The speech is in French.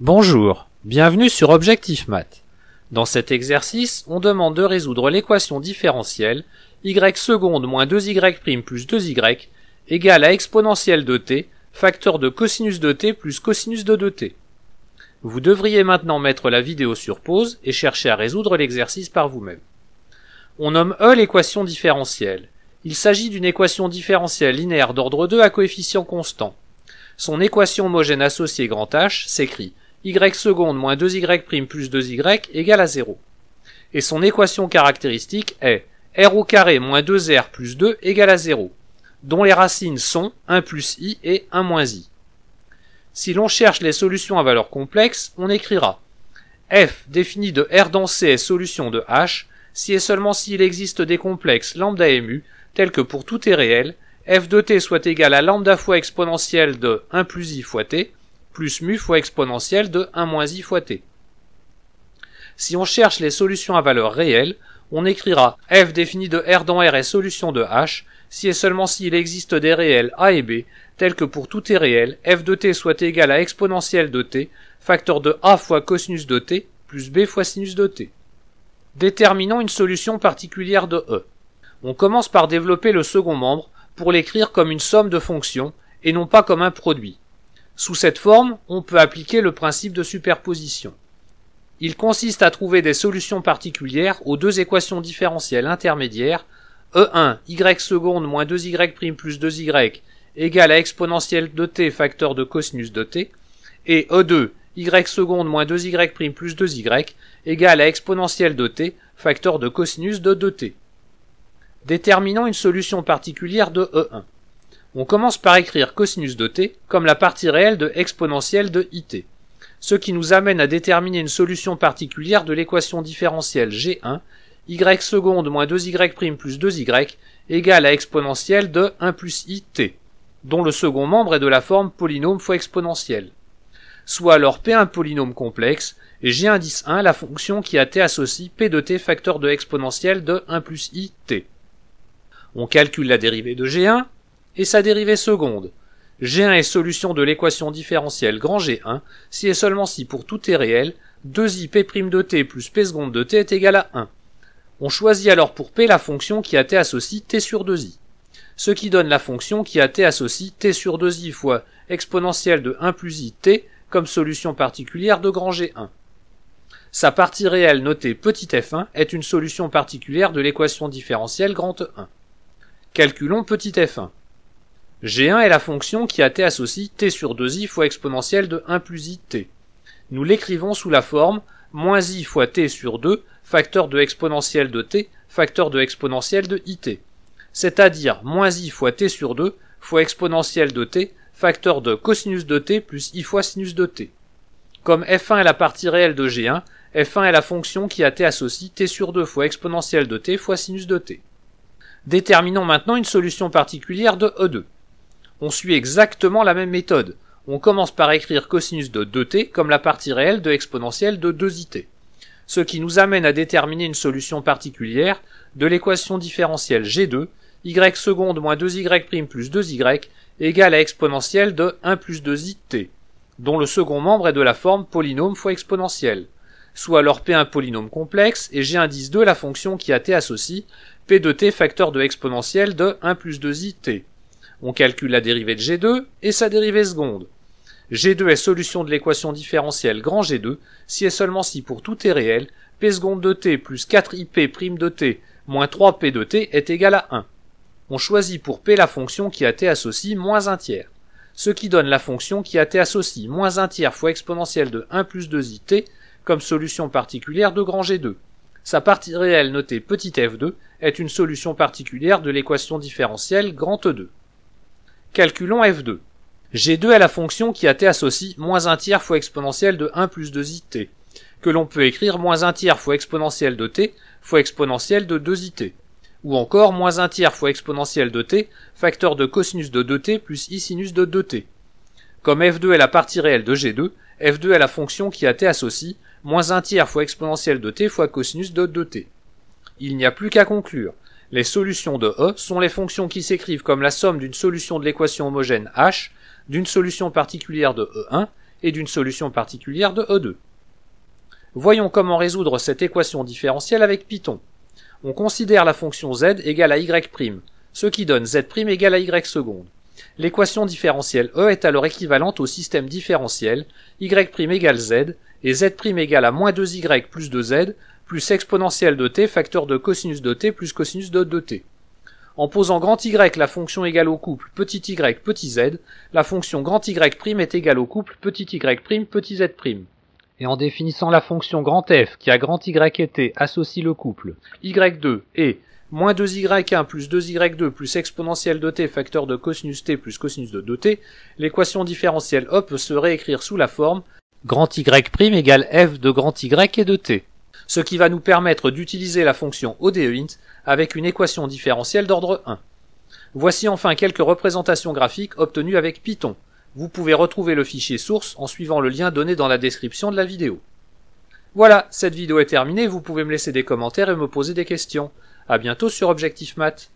Bonjour, bienvenue sur Objectif Math. Dans cet exercice, on demande de résoudre l'équation différentielle y seconde moins 2y prime plus 2y égale à exponentielle de t, facteur de cosinus de t plus cosinus de 2t. Vous devriez maintenant mettre la vidéo sur pause et chercher à résoudre l'exercice par vous-même. On nomme E l'équation différentielle. Il s'agit d'une équation différentielle linéaire d'ordre 2 à coefficient constant. Son équation homogène associée grand H s'écrit y seconde moins 2y prime plus 2y égale à 0. Et son équation caractéristique est r au carré moins 2r plus 2 égale à 0, dont les racines sont 1 plus i et 1 moins i. Si l'on cherche les solutions à valeur complexe, on écrira f défini de r dans C est solution de h si et seulement s'il existe des complexes lambda et mu tels que pour tout est réel, f de t soit égal à lambda fois exponentielle de 1 plus i fois t, plus mu fois exponentielle de 1 moins i fois t. Si on cherche les solutions à valeur réelle, on écrira f défini de R dans R est solution de h si et seulement s'il existe des réels a et b tels que pour tout est réel f de t soit égal à exponentielle de t facteur de a fois cosinus de t plus b fois sinus de t. Déterminons une solution particulière de E. On commence par développer le second membre pour l'écrire comme une somme de fonctions et non pas comme un produit. Sous cette forme, on peut appliquer le principe de superposition. Il consiste à trouver des solutions particulières aux deux équations différentielles intermédiaires E1 y seconde moins 2y prime plus 2y égale à exponentielle de t facteur de cosinus de t et E2 y seconde moins 2y prime plus 2y égale à exponentielle de t facteur de cosinus de 2t Déterminons une solution particulière de E1. On commence par écrire cosinus de t comme la partie réelle de exponentielle de it, ce qui nous amène à déterminer une solution particulière de l'équation différentielle g1, y seconde moins 2y' plus 2y égale à exponentielle de 1 plus it, dont le second membre est de la forme polynôme fois exponentielle. Soit alors p un polynôme complexe, et g indice 1 la fonction qui a t associe p de t facteur de exponentielle de 1 plus it. On calcule la dérivée de g1, et sa dérivée seconde. G1 est solution de l'équation différentielle grand G1 si et seulement si pour tout est réel, 2i P' de t plus P seconde de t est égal à 1. On choisit alors pour P la fonction qui a t associe t sur 2i. Ce qui donne la fonction qui a t associe t sur 2i fois exponentielle de 1 plus i t comme solution particulière de grand G1. Sa partie réelle notée petit f1 est une solution particulière de l'équation différentielle grand 1 Calculons petit f1. G1 est la fonction qui a t associe t sur 2i fois exponentielle de 1 plus i t. Nous l'écrivons sous la forme moins i fois t sur 2 facteur de exponentielle de t facteur de exponentielle de i t. C'est-à-dire moins i fois t sur 2 fois exponentielle de t facteur de cosinus de t plus i fois sinus de t. Comme f1 est la partie réelle de g1, f1 est la fonction qui a t associe t sur 2 fois exponentielle de t fois sinus de t. Déterminons maintenant une solution particulière de E2 on suit exactement la même méthode. On commence par écrire cosinus de 2t comme la partie réelle de exponentielle de 2it. Ce qui nous amène à déterminer une solution particulière de l'équation différentielle g2, y seconde moins 2y' plus 2y égale à exponentielle de 1 plus 2it, dont le second membre est de la forme polynôme fois exponentielle. Soit alors p un polynôme complexe et g indice 2 la fonction qui a t associe, p de t facteur de exponentielle de 1 plus 2it. On calcule la dérivée de g2 et sa dérivée seconde. g2 est solution de l'équation différentielle grand g2 si et seulement si pour tout est réel, p seconde de t plus 4ip prime de t moins 3p de t est égal à 1. On choisit pour p la fonction qui a t associe moins 1 tiers, ce qui donne la fonction qui a t associe moins 1 tiers fois exponentielle de 1 plus 2it comme solution particulière de grand g2. Sa partie réelle notée petit f2 est une solution particulière de l'équation différentielle grand E2. Calculons f2. g2 est la fonction qui a t associe moins 1 tiers fois exponentielle de 1 plus 2it, que l'on peut écrire moins 1 tiers fois exponentielle de t fois exponentielle de 2it, ou encore moins 1 tiers fois exponentielle de t, facteur de cosinus de 2t plus i sinus de 2t. Comme f2 est la partie réelle de g2, f2 est la fonction qui a t associe moins 1 tiers fois exponentielle de t fois cosinus de 2t. Il n'y a plus qu'à conclure. Les solutions de E sont les fonctions qui s'écrivent comme la somme d'une solution de l'équation homogène H, d'une solution particulière de E1 et d'une solution particulière de E2. Voyons comment résoudre cette équation différentielle avec Python. On considère la fonction z égale à y', ce qui donne z' égale à y seconde. L'équation différentielle E est alors équivalente au système différentiel y' égale z et z' égale à moins 2y plus 2z plus exponentielle de t facteur de cosinus de t plus cosinus de t En posant grand y la fonction égale au couple petit y petit z, la fonction grand y prime est égale au couple petit y prime petit z prime. Et en définissant la fonction grand f qui a grand y et t associe le couple y2 et moins 2y1 plus 2y2 plus exponentielle de t facteur de cosinus t plus cosinus de 2t, l'équation différentielle O peut se réécrire sous la forme grand y prime égale f de grand y et de t ce qui va nous permettre d'utiliser la fonction ODEINT avec une équation différentielle d'ordre 1. Voici enfin quelques représentations graphiques obtenues avec Python. Vous pouvez retrouver le fichier source en suivant le lien donné dans la description de la vidéo. Voilà, cette vidéo est terminée, vous pouvez me laisser des commentaires et me poser des questions. À bientôt sur Objectif Math.